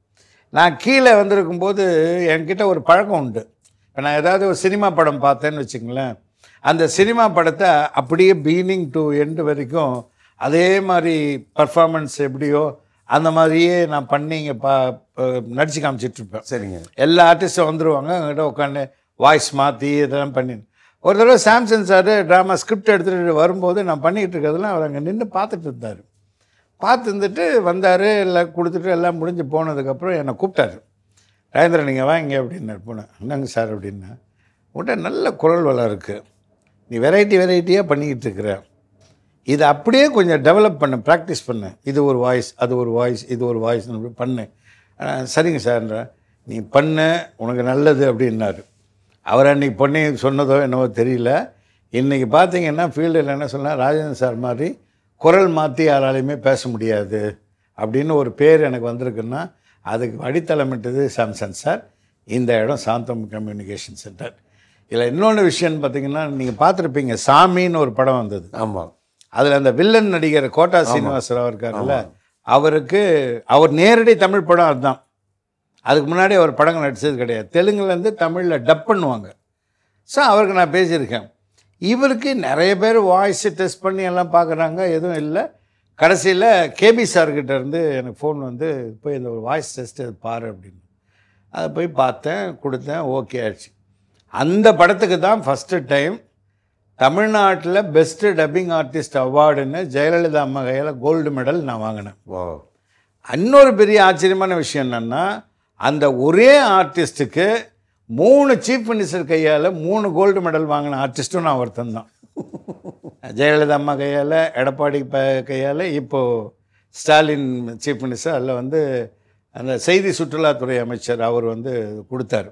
நான் கீழே வந்திருக்கும்போது என்கிட்ட ஒரு பழக்கம் உண்டு இப்போ நான் ஏதாவது ஒரு சினிமா படம் பார்த்தேன்னு வச்சுங்களேன் அந்த சினிமா படத்தை அப்படியே பீனிங் டு எண்டு வரைக்கும் அதே மாதிரி பர்ஃபார்மன்ஸ் எப்படியோ அந்த மாதிரியே நான் பண்ணி இங்கே பா நடிச்சு காமிச்சிட்ருப்பேன் சரிங்க எல்லா ஆர்டிஸ்டும் வந்துடுவாங்க அவங்ககிட்ட உட்காந்து வாய்ஸ் மாற்றி இதெல்லாம் பண்ணி ஒரு தடவை சாம்சங் சார் ட்ராமா ஸ்கிரிப்ட் எடுத்துகிட்டு வரும்போது நான் பண்ணிக்கிட்டு இருக்கிறதெல்லாம் அவர் அங்கே நின்று பார்த்துட்டு இருந்தார் பார்த்துருந்துட்டு வந்தார் எல்லாம் கொடுத்துட்டு எல்லாம் முடிஞ்சு போனதுக்கப்புறம் என்னை கூப்பிட்டாரு ராஜேந்திரன் நீங்கள் வாங்க அப்படின்னாரு போனேன் என்னங்க சார் அப்படின்னா உங்கள்கிட்ட நல்ல குரல் வளம் இருக்குது நீ வெரைட்டி வெரைட்டியாக பண்ணிக்கிட்டு இருக்கிற இதை அப்படியே கொஞ்சம் டெவலப் பண்ணு ப்ராக்டிஸ் பண்ணு இது ஒரு வாய்ஸ் அது ஒரு வாய்ஸ் இது ஒரு வாய்ஸ் அப்படி பண்ணு சரிங்க சார்ன்ற நீ பண்ணு உனக்கு நல்லது அப்படின்னாரு அவர் அன்றைக்கி பொண்ணை சொன்னதோ என்னவோ தெரியல இன்றைக்கி பார்த்தீங்கன்னா ஃபீல்டில் என்ன சொன்னால் ராஜேந்திர சார் மாதிரி குரல் மாற்றி யாராலையுமே பேச முடியாது அப்படின்னு ஒரு பேர் எனக்கு வந்திருக்குன்னா அதுக்கு அடித்தளமிட்டது சாம்சன் சார் இந்த இடம் சாந்தம் கம்யூனிகேஷன் சென்டர் இதில் இன்னொன்று விஷயம்னு பார்த்தீங்கன்னா நீங்கள் பார்த்துருப்பீங்க சாமின்னு ஒரு படம் வந்தது ஆமாம் அதில் அந்த வில்லன் நடிகர் கோட்டா சீனிவாசராவ் இருக்காருல்ல அவருக்கு அவர் நேரடி தமிழ் படம் அதுதான் அதுக்கு முன்னாடி அவர் படங்கள் நடித்தது கிடையாது தெலுங்குலேருந்து தமிழில் டப் பண்ணுவாங்க ஸோ அவருக்கு நான் பேசியிருக்கேன் இவருக்கு நிறைய பேர் வாய்ஸ் டெஸ்ட் பண்ணி எல்லாம் பார்க்குறாங்க எதுவும் இல்லை கடைசியில் கேபி சார்கிட்ட இருந்து எனக்கு ஃபோன் வந்து போய் இந்த ஒரு வாய்ஸ் டெஸ்ட் பாரு அப்படின்னு அதை போய் பார்த்தேன் கொடுத்தேன் ஓகே ஆச்சு அந்த படத்துக்கு தான் ஃபஸ்ட்டு டைம் தமிழ்நாட்டில் பெஸ்ட்டு டப்பிங் ஆர்டிஸ்ட் அவார்டுன்னு ஜெயலலிதா அம்மா கையில் கோல்டு மெடல் நான் வாங்கினேன் ஓ இன்னொரு பெரிய ஆச்சரியமான விஷயம் என்னென்னா அந்த ஒரே ஆர்டிஸ்ட்டுக்கு மூணு சீஃப் மினிஸ்டர் கையால் மூணு கோல்டு மெடல் வாங்கின ஆர்டிஸ்ட்டும் நான் ஒருத்தன் தான் ஜெயலலிதா அம்மா கையால் எடப்பாடி ப கையால் இப்போது ஸ்டாலின் சீஃப் மினிஸ்டர் அதில் வந்து அந்த செய்தி சுற்றுலாத்துறை அமைச்சர் அவர் வந்து கொடுத்தார்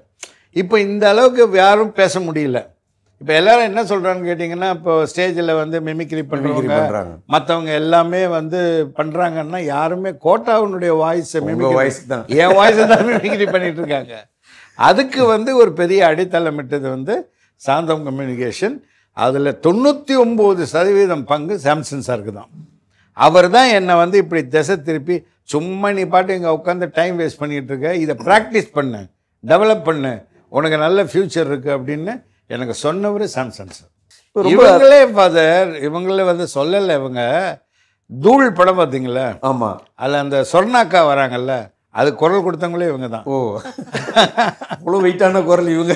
இப்போ இந்த அளவுக்கு யாரும் பேச முடியல இப்போ எல்லாரும் என்ன சொல்கிறான்னு கேட்டிங்கன்னா இப்போ ஸ்டேஜில் வந்து மிமிக்ரி பண்ணுறவங்க மற்றவங்க எல்லாமே வந்து பண்ணுறாங்கன்னா யாருமே கோட்டாவுனுடைய வாய்ஸை மிமிக்ரி வாய்ஸ் தான் என் வாய்ஸை தான் மிமிக்ரி பண்ணிகிட்டு இருக்காங்க அதுக்கு வந்து ஒரு பெரிய அடித்தளமிட்டது வந்து சாந்தம் கம்யூனிகேஷன் அதில் தொண்ணூற்றி ஒம்பது சதவீதம் பங்கு சாம்சங் சாருக்கு தான் அவர் தான் என்னை வந்து இப்படி திசை திருப்பி சும்மா நீ பாட்டு இங்கே உட்காந்து டைம் வேஸ்ட் பண்ணிகிட்டு இருக்க இதை ப்ராக்டிஸ் பண்ணு டெவலப் பண்ணு உனக்கு நல்ல ஃப்யூச்சர் இருக்குது அப்படின்னு எனக்கு சொன்னவர் சாம்சன் சார் இவங்களே ஃபாதர் இவங்களே வந்து சொல்லலை இவங்க தூள் படம் பார்த்தீங்களா ஆமாம் அதில் அந்த சொர்ணாக்கா வராங்கல்ல அது குரல் கொடுத்தவங்களே இவங்க தான் ஓ அவ்வளோ வெயிட்டான குரல் இவங்க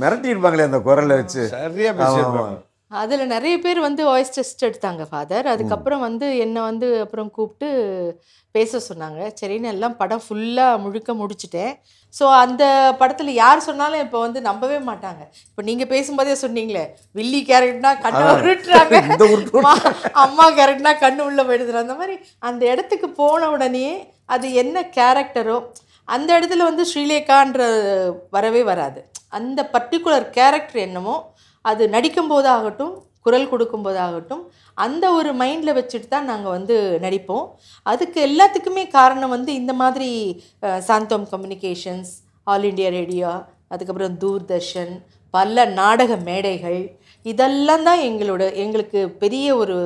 மிரட்டியிருப்பாங்களே அந்த குரலை வச்சு சரியா பேசுவாங்க அதில் நிறைய பேர் வந்து வாய்ஸ் டெஸ்ட் எடுத்தாங்க ஃபாதர் அதுக்கப்புறம் வந்து என்னை வந்து அப்புறம் கூப்பிட்டு பேச சொன்னாங்க சரின்னு எல்லாம் படம் ஃபுல்லாக முழுக்க முடிச்சிட்டேன் ஸோ அந்த படத்தில் யார் சொன்னாலும் இப்போ வந்து நம்பவே மாட்டாங்க இப்போ நீங்கள் பேசும்போதே சொன்னீங்களே வில்லி கேரட்னா கண்ணு உருட்டுறாங்க அம்மா கேரட்னா கண்ணு உள்ளே போயிடுதுற அந்த மாதிரி அந்த இடத்துக்கு போன உடனே அது என்ன கேரக்டரோ அந்த இடத்துல வந்து ஸ்ரீலேகான்ற வரவே வராது அந்த பர்டிகுலர் கேரக்டர் என்னமோ அது நடிக்கும்போதாகட்டும் குரல் கொடுக்கும்போதாகட்டும் அந்த ஒரு மைண்டில் வச்சுட்டு தான் நாங்கள் வந்து நடிப்போம் அதுக்கு எல்லாத்துக்குமே காரணம் வந்து இந்த மாதிரி Santhome communications all India radio அதுக்கப்புறம் தூர்தர்ஷன் பல நாடக மேடைகள் இதெல்லாம் தான் எங்களோட எங்களுக்கு பெரிய ஒரு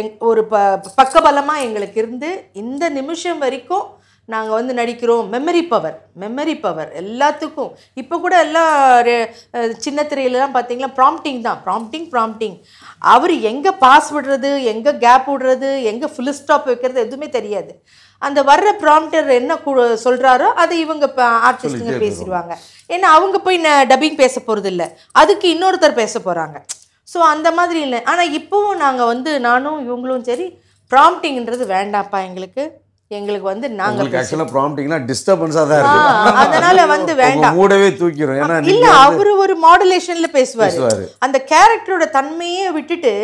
எங் ஒரு ப பக்கபலமாக எங்களுக்கு இருந்து இந்த நிமிஷம் வரைக்கும் நாங்கள் வந்து நடிக்கிறோம் மெமரி பவர் மெமரி பவர் எல்லாத்துக்கும் இப்போ கூட எல்லா சின்ன திரையிலலாம் பார்த்தீங்களா ப்ராம்ப்டிங் தான் ப்ராம்ப்டிங் ப்ராம்ப்டிங் அவர் எங்கே பாஸ் விடுறது எங்கே கேப் விடுறது எங்கே ஃபுல் ஸ்டாப் வைக்கிறது எதுவுமே தெரியாது அந்த வர்ற ப்ராம்ப்டர் என்ன சொல்கிறாரோ அதை இவங்க ஆர்டிஸ்டுங்க பேசிடுவாங்க ஏன்னா அவங்க போய் நான் டப்பிங் பேச போகிறது இல்லை அதுக்கு இன்னொருத்தர் பேச போகிறாங்க ஸோ அந்த மாதிரி இல்லை ஆனால் இப்போவும் நாங்கள் வந்து நானும் இவங்களும் சரி ப்ராம்ப்டிங்கிறது வேண்டாம்ப்பா எங்களுக்கு எங்களுக்கு வந்து நாங்கள் ஆக்சுவலாக ப்ராம்ப்டிங்னா டிஸ்டர்பன்ஸாக தான் இருக்கும் அதனால வந்து வேண்டாம் மூடவே தூக்கிடும் ஏன்னா இல்லை அவர் ஒரு மாடுலேஷன்ல பேசுவார் அந்த கேரக்டரோட தன்மையே விட்டுட்டு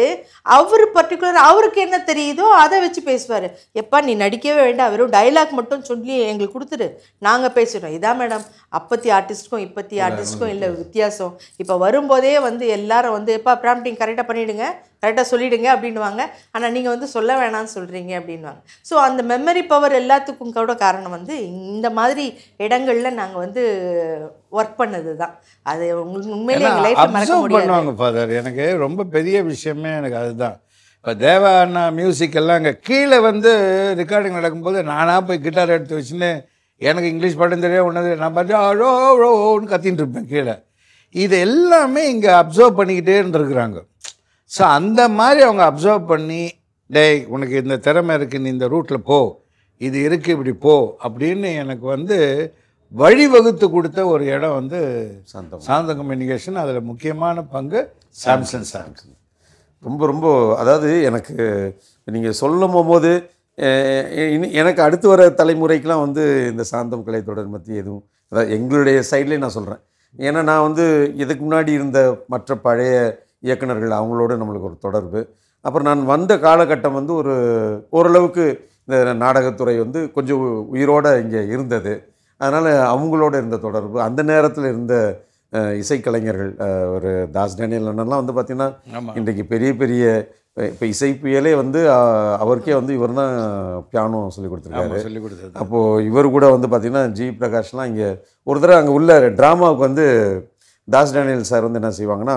அவர் பர்டிகுலர் அவருக்கு என்ன தெரியுதோ அதை வச்சு பேசுவார் எப்பா நீ நடிக்கவே வேண்டாம் வெறும் டயலாக் மட்டும் சொல்லி எங்களுக்கு கொடுத்துரு நாங்க பேசுறோம் இதான் மேடம் அப்பத்தி ஆர்டிஸ்ட்க்கும் இப்பத்தி ஆர்டிஸ்ட்க்கும் இல்லை வித்தியாசம் இப்ப வரும்போதே வந்து எல்லாரும் வந்து எப்பா ப்ராம்ப்டிங் கரெக்டாக பண்ணிடுங்க கரெக்டாக சொல்லிவிடுங்க அப்படின்வாங்க ஆனா நீங்க வந்து சொல்ல வேணாம்னு சொல்றீங்க அப்படின்வாங்க ஸோ அந்த மெமரி பவர் பவர் எல்லாத்துக்கும் கூட காரணம் வந்து இந்த மாதிரி இடங்களில் நாங்கள் வந்து ஒர்க் பண்ணது தான் அது உங்களுக்கு உண்மையிலே பண்ணுவாங்க ஃபாதர் எனக்கு ரொம்ப பெரிய விஷயமே எனக்கு அதுதான் இப்போ தேவா அண்ணா மியூசிக் எல்லாம் அங்கே கீழே வந்து ரெக்கார்டிங் நடக்கும்போது நானாக போய் கிட்டார் எடுத்து வச்சுன்னு எனக்கு இங்கிலீஷ் படம் தெரியும் ஒன்று நான் பார்த்து அழோ அழோன்னு கத்தின்னு இருப்பேன் கீழே இது எல்லாமே இங்கே அப்சர்வ் பண்ணிக்கிட்டே இருந்துருக்குறாங்க ஸோ அந்த மாதிரி அவங்க அப்சர்வ் பண்ணி டேய் உனக்கு இந்த திறமை இருக்குது நீ இந்த ரூட்டில் போ இது இருக்குது இப்படி போ அப்படின்னு எனக்கு வந்து வழிவகுத்து கொடுத்த ஒரு இடம் வந்து சாந்தம் சாந்த கம்யூனிகேஷன் அதில் முக்கியமான பங்கு சாம்சங் சாம்சங் ரொம்ப ரொம்ப அதாவது எனக்கு நீங்கள் சொல்லும் போது எனக்கு அடுத்து வர தலைமுறைக்கெலாம் வந்து இந்த சாந்தம் கலை தொடர் பற்றி எதுவும் அதாவது எங்களுடைய சைட்லேயே நான் சொல்கிறேன் ஏன்னா நான் வந்து இதுக்கு முன்னாடி இருந்த மற்ற பழைய இயக்குநர்கள் அவங்களோட நம்மளுக்கு ஒரு தொடர்பு அப்புறம் நான் வந்த காலகட்டம் வந்து ஒரு ஓரளவுக்கு இந்த நாடகத்துறை வந்து கொஞ்சம் உயிரோடு இங்கே இருந்தது அதனால் அவங்களோட இருந்த தொடர்பு அந்த நேரத்தில் இருந்த இசைக்கலைஞர்கள் ஒரு தாஸ் டேனியல் அண்ணன்லாம் வந்து பார்த்திங்கன்னா இன்றைக்கு பெரிய பெரிய இப்போ இசைப்பியலே வந்து அவருக்கே வந்து இவர் தான் பியானோ சொல்லி கொடுத்துருக்காரு சொல்லிக் கொடுத்தாரு அப்போது இவர் கூட வந்து பார்த்திங்கன்னா ஜி பிரகாஷ்லாம் இங்கே ஒரு தடவை அங்கே உள்ள ட்ராமாவுக்கு வந்து தாஸ் டேனியல் சார் வந்து என்ன செய்வாங்கன்னா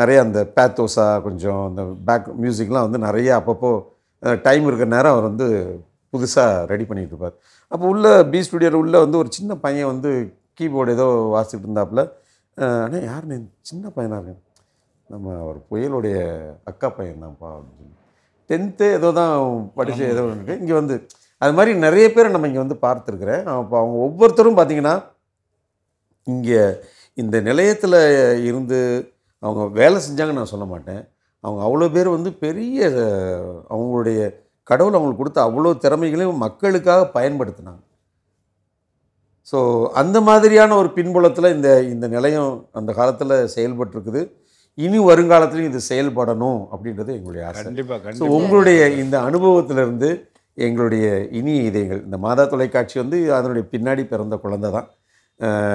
நிறைய அந்த பேத்தோஸா கொஞ்சம் அந்த பேக் மியூசிக்லாம் வந்து நிறைய அப்பப்போ டைம் இருக்கிற நேரம் அவர் வந்து புதுசாக ரெடி பண்ணிகிட்டு இருப்பார் அப்போ உள்ள பி ஸ்டுடியோவில் உள்ளே வந்து ஒரு சின்ன பையன் வந்து கீபோர்டு ஏதோ வாசிச்சுட்டு இருந்தாப்புல ஆனால் யார் சின்ன பையனாக இருக்கேன் நம்ம அவர் புயலுடைய அக்கா பையன் தான்ப்பா அப்படின்னு சொல்லி டென்த்து ஏதோ தான் படித்து ஏதோ இருக்கு இங்கே வந்து அது மாதிரி நிறைய பேரை நம்ம இங்கே வந்து பார்த்துருக்குறேன் அப்போ அவங்க ஒவ்வொருத்தரும் பார்த்திங்கன்னா இங்கே இந்த நிலையத்தில் இருந்து அவங்க வேலை செஞ்சாங்கன்னு நான் சொல்ல மாட்டேன் அவங்க அவ்வளோ பேர் வந்து பெரிய அவங்களுடைய கடவுள் அவங்களுக்கு கொடுத்த அவ்வளோ திறமைகளையும் மக்களுக்காக பயன்படுத்தினாங்க ஸோ அந்த மாதிரியான ஒரு பின்புலத்தில் இந்த இந்த நிலையம் அந்த காலத்தில் செயல்பட்டுருக்குது இனி வருங்காலத்திலையும் இது செயல்படணும் அப்படின்றது எங்களுடைய ஆசை கண்டிப்பாக ஸோ உங்களுடைய இந்த அனுபவத்திலிருந்து எங்களுடைய இனி இதைகள் இந்த மாதா தொலைக்காட்சி வந்து அதனுடைய பின்னாடி பிறந்த குழந்தை தான்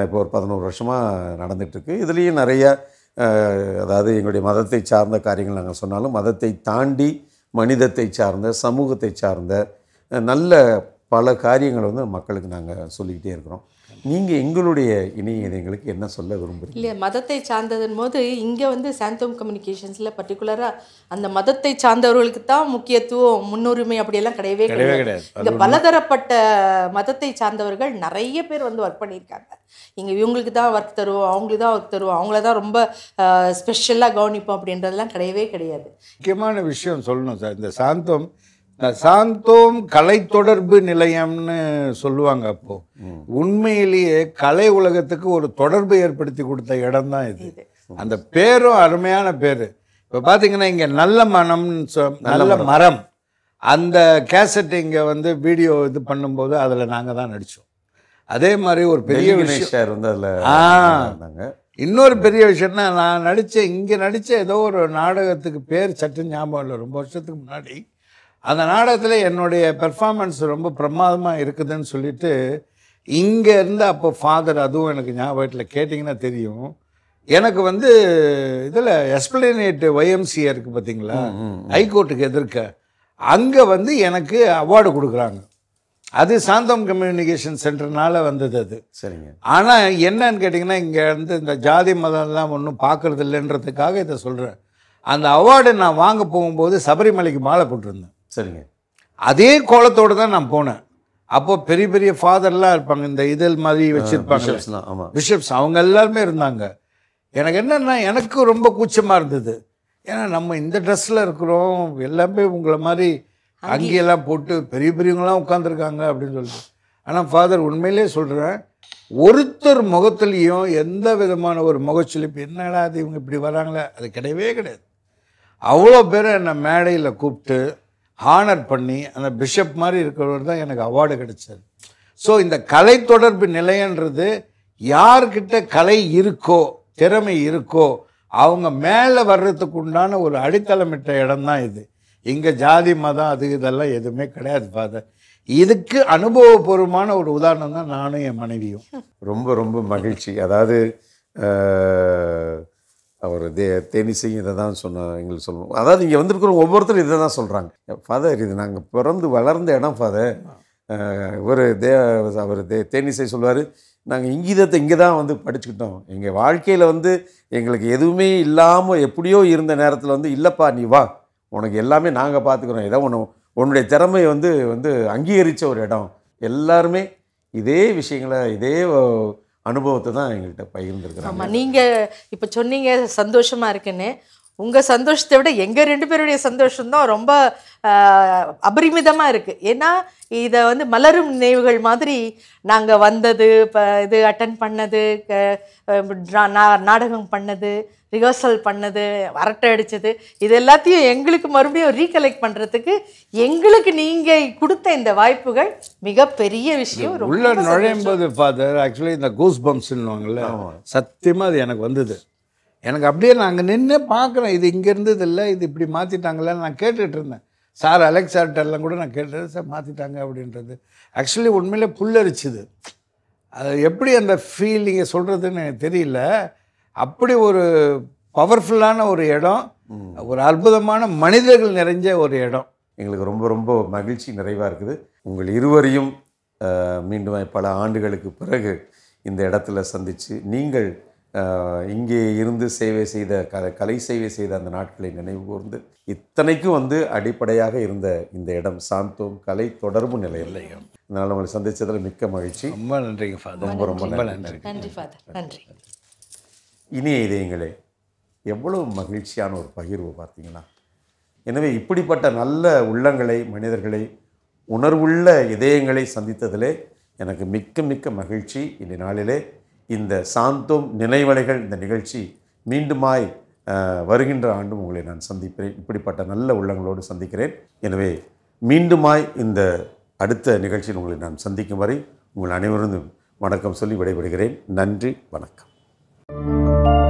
இப்போ ஒரு பதினோரு வருஷமாக நடந்துகிட்ருக்கு இதுலேயும் நிறையா அதாவது எங்களுடைய மதத்தை சார்ந்த காரியங்கள் நாங்கள் சொன்னாலும் மதத்தை தாண்டி மனிதத்தை சார்ந்த சமூகத்தை சார்ந்த நல்ல பல காரியங்களை வந்து மக்களுக்கு நாங்கள் சொல்லிக்கிட்டே இருக்கிறோம் நீங்கள் எங்களுடைய இணைய என்ன சொல்ல விரும்புகிறீங்க இல்லையா மதத்தை சார்ந்ததன் போது இங்கே வந்து சாந்தோம் கம்யூனிகேஷன்ஸில் பர்டிகுலராக அந்த மதத்தை சார்ந்தவர்களுக்கு தான் முக்கியத்துவம் முன்னுரிமை அப்படியெல்லாம் கிடையவே கிடையாது இங்கே பலதரப்பட்ட மதத்தை சார்ந்தவர்கள் நிறைய பேர் வந்து ஒர்க் பண்ணியிருக்காங்க இங்கே இவங்களுக்கு தான் ஒர்க் தருவோம் அவங்களுக்கு தான் ஒர்க் தருவோம் அவங்கள தான் ரொம்ப ஸ்பெஷலாக கவனிப்போம் அப்படின்றதெல்லாம் கிடையவே கிடையாது முக்கியமான விஷயம் சொல்லணும் சார் இந்த சாந்தம் இந்த சாந்தோம் கலை தொடர்பு நிலையம்னு சொல்லுவாங்க அப்போ உண்மையிலேயே கலை உலகத்துக்கு ஒரு தொடர்பு ஏற்படுத்தி கொடுத்த இடம் தான் இது அந்த பேரும் அருமையான பேரு இப்போ பார்த்தீங்கன்னா இங்க நல்ல மனம்னு சொ நல்ல மரம் அந்த கேசட் இங்க வந்து வீடியோ இது பண்ணும்போது அதுல நாங்க தான் நடித்தோம் அதே மாதிரி ஒரு பெரிய விஷயம் வந்து அதில் இன்னொரு பெரிய விஷயம்னா நான் நடிச்சேன் இங்கே நடிச்ச ஏதோ ஒரு நாடகத்துக்கு பேர் சட்டு ஞாபகம் இல்லை ரொம்ப வருஷத்துக்கு முன்னாடி அந்த நாடகத்தில் என்னுடைய பெர்ஃபார்மன்ஸ் ரொம்ப பிரமாதமாக இருக்குதுன்னு சொல்லிட்டு இங்கே இருந்து அப்போ ஃபாதர் அதுவும் எனக்கு ஞாபகத்தில் கேட்டிங்கன்னா தெரியும் எனக்கு வந்து இதில் எஸ்பிளனேட் ஒய்எம்சிஏ இருக்குது பார்த்தீங்களா ஹைகோர்ட்டுக்கு எதிர்க்க அங்கே வந்து எனக்கு அவார்டு கொடுக்குறாங்க அது சாந்தம் கம்யூனிகேஷன் சென்டர்னால வந்தது அது சரிங்க ஆனால் என்னன்னு கேட்டிங்கன்னா இங்கே வந்து இந்த ஜாதி மதம்லாம் ஒன்றும் பார்க்குறது இல்லைன்றதுக்காக இதை சொல்கிறேன் அந்த அவார்டு நான் வாங்க போகும்போது சபரிமலைக்கு மாலை போட்டிருந்தேன் சரிங்க அதே கோலத்தோடு தான் நான் போனேன் அப்போது பெரிய பெரிய ஃபாதர்லாம் இருப்பாங்க இந்த இதழ் மாதிரி வச்சுருப்பாங்க பிஷப்ஸ் அவங்க எல்லாருமே இருந்தாங்க எனக்கு என்னன்னா எனக்கு ரொம்ப கூச்சமாக இருந்தது ஏன்னா நம்ம இந்த ட்ரெஸ்ஸில் இருக்கிறோம் எல்லாமே உங்களை மாதிரி அங்கேயெல்லாம் போட்டு பெரிய பெரியவங்களாம் உட்காந்துருக்காங்க அப்படின்னு சொல்லிட்டு ஆனால் ஃபாதர் உண்மையிலே சொல்கிறேன் ஒருத்தர் முகத்துலேயும் எந்த விதமான ஒரு முகச்சொலிப்பு என்னடா அது இவங்க இப்படி வராங்களே அது கிடையவே கிடையாது அவ்வளோ பேரை என்னை மேடையில் கூப்பிட்டு ஹானர் பண்ணி அந்த பிஷப் மாதிரி இருக்கிறவர் தான் எனக்கு அவார்டு கிடைச்சது ஸோ இந்த கலை தொடர்பு நிலையன்றது யார்கிட்ட கலை இருக்கோ திறமை இருக்கோ அவங்க மேலே வர்றதுக்கு உண்டான ஒரு அடித்தளமிட்ட இடம் தான் இது இங்கே ஜாதி மதம் அது இதெல்லாம் எதுவுமே கிடையாது ஃபாதர் இதுக்கு அனுபவபூர்வமான ஒரு உதாரணம் தான் நானும் என் மனைவியும் ரொம்ப ரொம்ப மகிழ்ச்சி அதாவது அவர் தே தேனிசையும் இதை தான் சொன்ன எங்களுக்கு சொல்லணும் அதாவது இங்கே வந்திருக்கிற ஒவ்வொருத்தரும் இதை தான் சொல்கிறாங்க ஃபாதர் இது நாங்கள் பிறந்து வளர்ந்த இடம் ஃபாதர் இவர் தே அவர் தே தேனிசை சொல்லுவார் நாங்கள் இங்கீதத்தை இங்கே தான் வந்து படிச்சுக்கிட்டோம் எங்கள் வாழ்க்கையில் வந்து எங்களுக்கு எதுவுமே இல்லாமல் எப்படியோ இருந்த நேரத்தில் வந்து இல்லைப்பா நீ வா உனக்கு எல்லாமே நாங்கள் பார்த்துக்குறோம் ஏதோ ஒன்று உன்னுடைய திறமையை வந்து வந்து அங்கீகரித்த ஒரு இடம் எல்லாருமே இதே விஷயங்களை இதே அனுபவத்தை தான் எங்கள்கிட்ட பகிர்ந்துருக்குறாங்க ஆமாம் நீங்கள் இப்போ சொன்னீங்க சந்தோஷமாக இருக்குன்னு உங்கள் சந்தோஷத்தை விட எங்கள் ரெண்டு பேருடைய சந்தோஷம்தான் ரொம்ப அபரிமிதமாக இருக்குது ஏன்னா இதை வந்து மலரும் நினைவுகள் மாதிரி நாங்கள் வந்தது இப்போ இது அட்டன் பண்ணது நாடகம் பண்ணது ரிஹர்சல் பண்ணது அரட்டை அடித்தது இது எல்லாத்தையும் எங்களுக்கு மறுபடியும் ரீகலெக்ட் பண்ணுறதுக்கு எங்களுக்கு நீங்கள் கொடுத்த இந்த வாய்ப்புகள் மிகப்பெரிய விஷயம் உள்ள நுழையும் போது ஃபாதர் ஆக்சுவலி இந்த கூஸ் பம்ப்ஸ்ன்னுவாங்கல்ல சத்தியமாக அது எனக்கு வந்தது எனக்கு அப்படியே நாங்கள் நின்று பார்க்குறேன் இது இங்கே இருந்தது இல்லை இது இப்படி மாற்றிட்டாங்களேன்னு நான் கேட்டுகிட்டு இருந்தேன் சார் சார்ட்டெல்லாம் கூட நான் கேட்டது சார் மாற்றிட்டாங்க அப்படின்றது ஆக்சுவலி உண்மையிலே புல்லரிச்சுது அது எப்படி அந்த ஃபீலிங்கை சொல்கிறதுன்னு எனக்கு தெரியல அப்படி ஒரு பவர்ஃபுல்லான ஒரு இடம் ஒரு அற்புதமான மனிதர்கள் நிறைஞ்ச ஒரு இடம் எங்களுக்கு ரொம்ப ரொம்ப மகிழ்ச்சி நிறைவாக இருக்குது உங்கள் இருவரையும் மீண்டும் பல ஆண்டுகளுக்கு பிறகு இந்த இடத்துல சந்தித்து நீங்கள் இங்கே இருந்து சேவை செய்த க கலை சேவை செய்த அந்த நாட்களை நினைவு கூர்ந்து இத்தனைக்கும் வந்து அடிப்படையாக இருந்த இந்த இடம் சாந்தோம் கலை தொடர்பு நிலையம் அதனால் உங்களை சந்தித்ததில் மிக்க மகிழ்ச்சி ரொம்ப நன்றிங்க ரொம்ப ரொம்ப நன்றி நன்றி நன்றி இனிய இதயங்களே எவ்வளவு மகிழ்ச்சியான ஒரு பகிர்வு பார்த்தீங்கன்னா எனவே இப்படிப்பட்ட நல்ல உள்ளங்களை மனிதர்களை உணர்வுள்ள இதயங்களை சந்தித்ததிலே எனக்கு மிக்க மிக்க மகிழ்ச்சி இந்த நாளிலே இந்த சாந்தோம் நினைவலைகள் இந்த நிகழ்ச்சி மீண்டுமாய் வருகின்ற ஆண்டும் உங்களை நான் சந்திப்பேன் இப்படிப்பட்ட நல்ல உள்ளங்களோடு சந்திக்கிறேன் எனவே மீண்டுமாய் இந்த அடுத்த நிகழ்ச்சியில் உங்களை நான் சந்திக்கும் வரை உங்கள் அனைவரும் வணக்கம் சொல்லி விடைபெறுகிறேன் நன்றி வணக்கம்